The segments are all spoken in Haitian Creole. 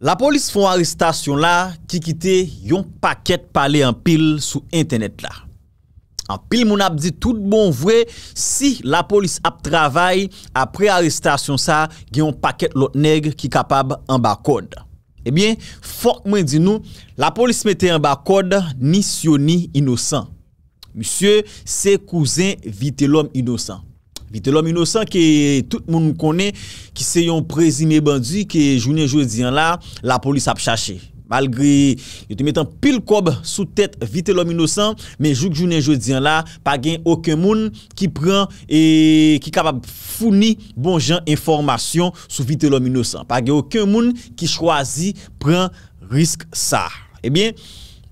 La polis fon aristasyon la ki kite yon paket pale an pil sou internet la. An pil moun ap di tout bon vwe si la polis ap travay apre aristasyon sa gen yon paket lot neg ki kapab an bakod. Ebyen, fok mwen di nou, la polis mete an bakod ni syo ni inosan. Misyè, se kouzen vite l'om inosan. Vite lòm inosan ki tout moun mkone ki seyon prezime bandu ki jounen jwè diyan la bon eh la polis ap chache. Mal gri yon te metan pil kob sou tèt vite lòm inosan, men jouk jounen jwè diyan la pa gen okè moun ki pran e ki kabab founi bon jan informasyon sou vite lòm inosan. Pa gen okè moun ki chwazi pran risk sa. E bien,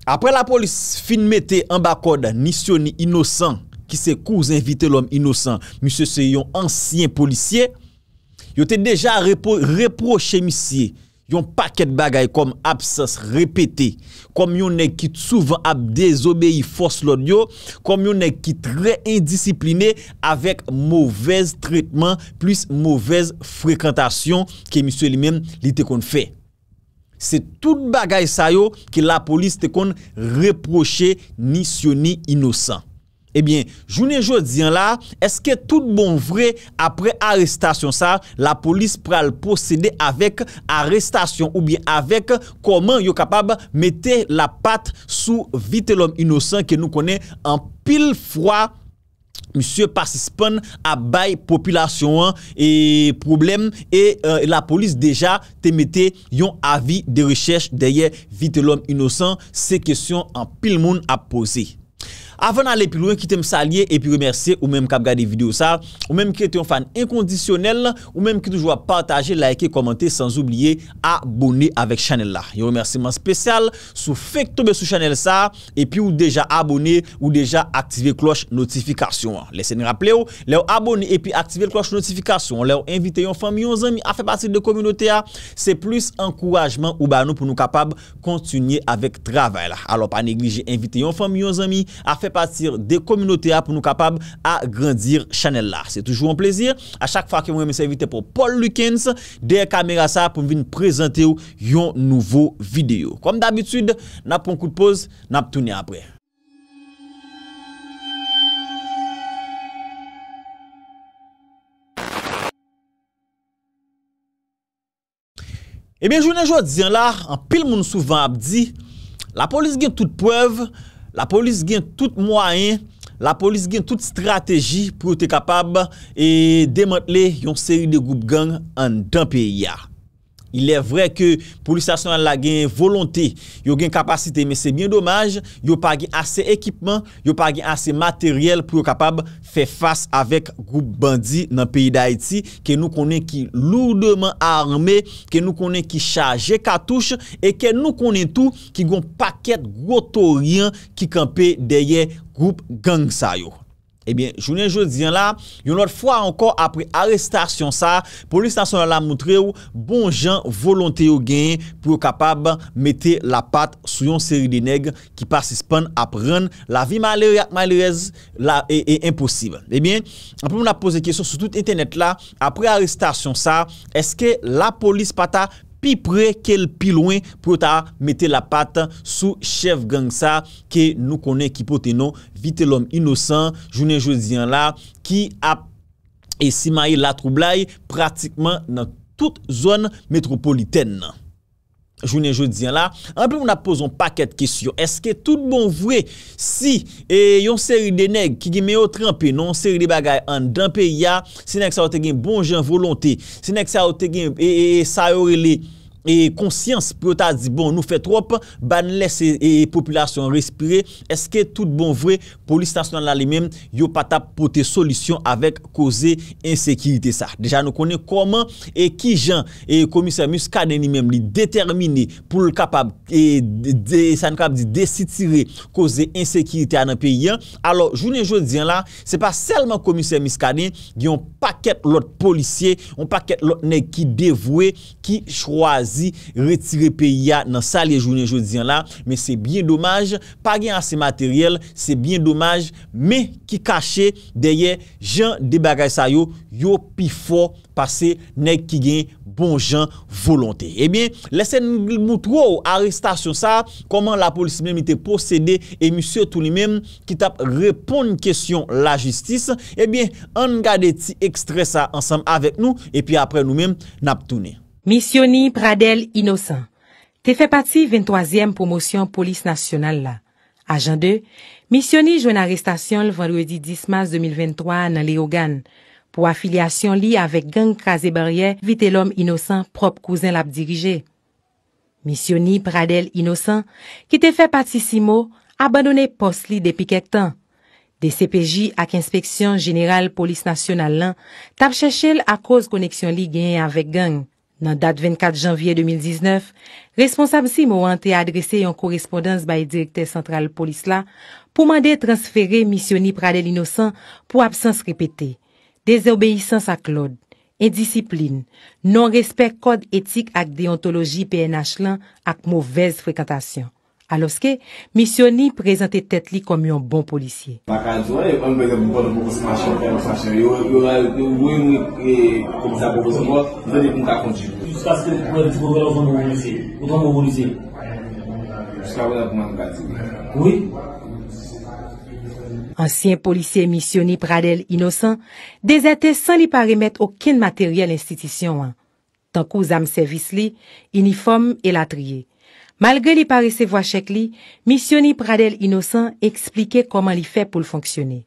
apre la polis finmete an bakod nisyon ni inosan, ki se kouz invite lom inosan, misyo se yon ansyen policye, yo te deja reproche misye, yon paket bagay kom ap sas repete, kom yon ek ki souvan ap dezobeyi fos lodi yo, kom yon ek ki tre indiscipline, avek mouvez tretman, plis mouvez frekantasyon, ke misyo li men li te kon fe. Se tout bagay sa yo, ki la polis te kon reproche nisyo ni inosan. Ebyen, jounen joun diyan la, eske tout bon vre apre arestasyon sa, la polis pral posede avek arestasyon ou biye avek koman yo kapab mette la pat sou vite l'om inosan ke nou konen an pil fwa. Monsieur pasispon abay populasyon an e probleme e euh, la polis deja te mette yon avi de rechèche derye vite l'om inosan se kesyon an pil moun ap posey. avan ale pilouen ki tem salye, epi remersi ou menm kap gade video sa, ou menm ki te yon fan inkondisyonel, ou menm ki toujwa pataje, like, komante, sans oubliye abone avek chanel la. Yon remersi man spesyal, sou fek tobe sou chanel sa, epi ou deja abone, ou deja aktive kloche notifikasyon. Lese ni rappele ou, le ou abone epi aktive kloche notifikasyon, le ou invite yon fan mi, yon zami, a fe pati de komynoti a, se plus ankourajman ou banou pou nou kapab kontinye avek travay la. Alo pa neglije, invite yon fan mi, yon zami, a Patir de kominote a pou nou kapab A grandir chanel la Se toujou an plezir A chak fa ki mwen mwen se evite pou Paul Lukens De kamerasa pou mwen vin prezente ou Yon nouvo video Kom d'abitud, napon kout pose, nap touni apre Ebyen, jounen jwa diyan la An pil moun souvan ap di La polis gen tout poev La polis gen tout moyen, la polis gen tout strategi pou ou te kapab e demantle yon seri de goup gang an Dampia. Il e vre ke polisasyonan la gen volonte, yo gen kapasite, men se bien domaj, yo pa gen ase ekipman, yo pa gen ase materyel pou yo kapab fe fas avek group bandi nan peyi da eti, ke nou konen ki lourdeman arme, ke nou konen ki chaje katouche, e ke nou konen tou ki gon paket gotorien ki kampe deye group gang sayo. Ebyen, jounen jounen diyan la, yon not fwa ankon apre arrestasyon sa, polis nasyon la moutre ou bon jan volonte yo genye pou yo kapab mette la pat sou yon seri de negre ki pasispan ap ren. La vi malerez la e, e imposib. Ebyen, apre moun ap pose kyesyon sou tout internet la, apre arrestasyon sa, eske la polis pata kwenye? Pi pre, kel pi loin pou yo ta mette la pat sou chev gang sa ke nou konen ki pote nou. Vite l'om inosan, jounen je diyan la ki ap esimaye la troublai pratikman nan tout zon metropoliten nan. Jounen joudyen la An pe moun apozon paket kisyon Eske tout bon vwe si e, Yon seri de neg ki gime yo trempe Non seri de bagay an dempe ya Sinek sa o te gime bon jen volonte Sinek sa o te gime e, e sa yorele e konsyans pou ta di bon nou fe trop ban lese e populasyon respire, eske tout bon vwe polis tasyon la li mem, yo pata pote solisyon avek koze insekirite sa. Deja nou konen koman e ki jan e komisyon miskadeni mem li determine pou l kapab e de sitire koze insekirite anan peyen. Alors jounen jounen diyan la, se pa selman komisyon miskadeni, yon paket lot polisye, yon paket lot nek ki devwe, ki chwaze Azi, retire pe ya nan sa liye jounen joun diyan la, men se bien dommaj, pa gen ase materyel, se bien dommaj, men ki kache deye jen debagay sa yo, yo pi fo pase nek ki gen bon jen volonte. E ben, lese nou moutrou arrestasyon sa, koman la polisi menmite posede, e msye tou ni menm ki tap repon nkestyon la jistis, e ben, an gade ti ekstre sa ansam avek nou, e pi apre nou menm nap toune. Misioni Pradel Inosan, te fe pati 23èm pou motion polis nasyonal la. Ajan 2, Misioni jwen arrestasyon l vandou edi 10 mas 2023 nan le OGAN, pou afilyasyon li avek gang kaze barye vite l om inosan prop kouzen lap dirije. Misioni Pradel Inosan, ki te fe pati 6 mou, abandone pos li depi ketan. De CPJ ak inspeksyon general polis nasyonal lan, tap chèche l akouz koneksyon li genye avek gang, Nan dat 24 janvye 2019, responsabsi mou an te adrese yon korespondans baye direkter central polis la pou mande transferi misyon ni pradel inosan pou absans repete. Deze obeysans ak lode, indisipline, non respek kode etik ak deontologi PNH lan ak mou vez frekantasyon. Aloske, Misioni prezante tet li kom yon bon polisye. Ansyen polisye Misioni Pradel Inosan, dezente san li paremet okin materyal institisyon an. Tankou zam servis li, uniforme e latriye. Malgré les paris ses voix chèques Pradel Innocent expliquait comment il fait pour le fonctionner.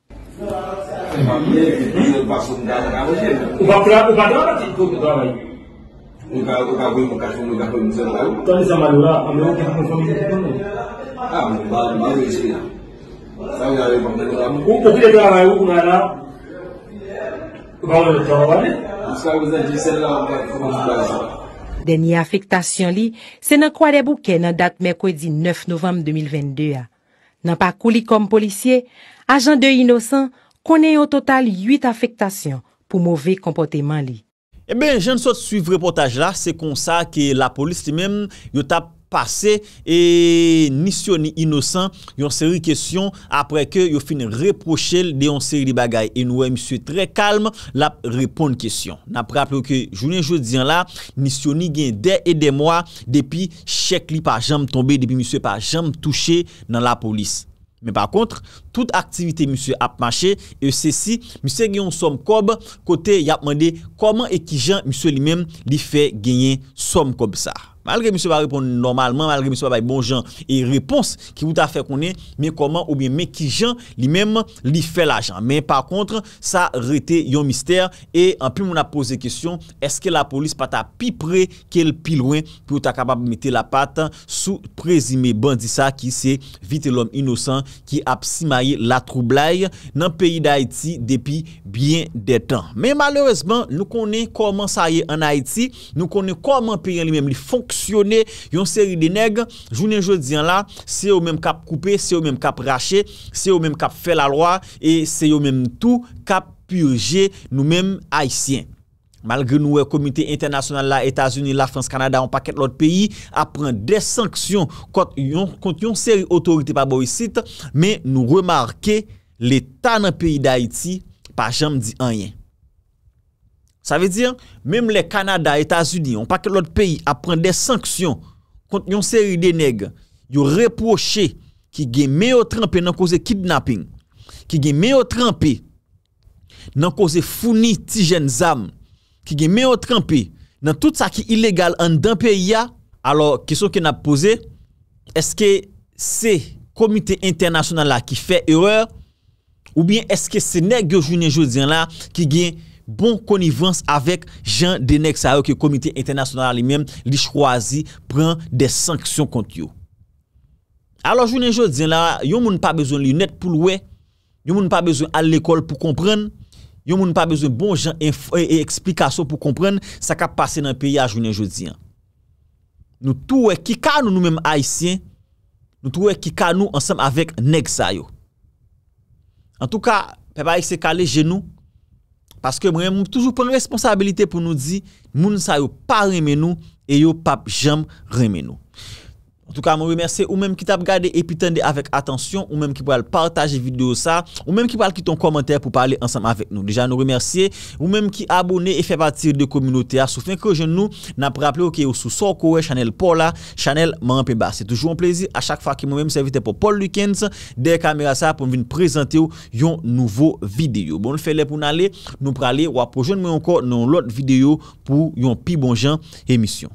Denye afektasyon li, se nan kwa de bouke nan dat mekwedi 9 novem 2022 a. Nan pa kou li kom polisye, ajan de inosan konen yo total 8 afektasyon pou mouve kompoteman li. Eben, jen sou te suiv reportaj la, se konsa ki la polis li men yo tap Pase e nisyoni inosan yon seri kesyon apre ke yo fin reproche l de yon eh, seri li bagay. E nouwe msye tre kalm la repon kesyon. Napre apre ke jounen jodi an la, nisyoni gen de e de mwa depi chek li pa jam tombe, depi msye pa jam touche nan la polis. Men pa kontre, tout aktivite msye ap mache, e se si msye gen yon som kob kote yapman de koman e ki jan msye li men li fe genyen som kob sa. Malge misyo va repon normalman, malge misyo va bay bon jan E repons ki wou ta fe konen Men koman ou men men ki jan Li men li fe la jan Men par kontre sa rete yon mister E anpil moun a pose kesyon Eske la polis pata pi pre Kel pi lwen pou ta kapab mette la pat Sou prezime bandisa Ki se vite lom inosan Ki apsi maye la troublai Nan peyi da Haiti depi Bien de tan Men malewesman nou konen koman sa ye an Haiti Nou konen koman peyen li men li fonte Yon seri deneg, jounen jodian la, se yo menm kap koupe, se yo menm kap rache, se yo menm kap fe la loa, e se yo menm tou kap purje nou menm Haitien. Malgre nou we komite internasyonal la Etasyouni, la France, Kanada, an paket lot peyi, apren de sanksyon kont yon seri otorite pa bo yisit, men nou remarke le tanan peyi da Haiti pa jam di anyen. Sa ve di an, mem le Kanada, Etats-Unis, an pa ke lot peyi, a pren de sanksyon kont yon seri de neg, yo reproche ki gen meyo trempe nan koze kidnapping, ki gen meyo trempe nan koze founi tijen zam, ki gen meyo trempe nan tout sa ki ilegal an den peyi ya, alor, kesyon ki nap pose, eske se komite internasyonan la ki fe erreur, ou bien eske se neg yo jounen joudien la ki gen meyo trempe. Bon konivans avek jen de nek sa yo Ki komite internasyonale li mèm Li chwazi pren de sanksyon kont yo Alo jounen jodien la Yon moun pa bezon li net pou lwe Yon moun pa bezon al l'ekol pou kompren Yon moun pa bezon bon jen e, e eksplikasyon pou kompren Sa ka pase nan peyi a jounen jodien Nou tou we kika nou nou mèm aisyen Nou tou we kika nou Ansem avek nek sa yo An tou ka Peba yise kale genou Paske mwen moun toujou pon responsabilite pou nou di, moun sa yo pa reme nou, e yo pap jam reme nou. En tout ka moun remerse ou menm ki tab gade epi tende avek atensyon ou menm ki po al partaje video sa ou menm ki po al kiton komenter pou pale ansam avek nou. Deja nou remerse ou menm ki abone e fe patir de kominote a soufen ke jen nou nan praple ou ke yo sou soko we chanel Paula, chanel Manpeba. Se toujou an plezi a chak fa ki moun menm servite pou Paul Lukens de kamerasa pou mwen prezante yo yon nouvo video. Bon le fele pou nale nou prale wap projen mwen anko nou lot video pou yon pi bonjen emisyon.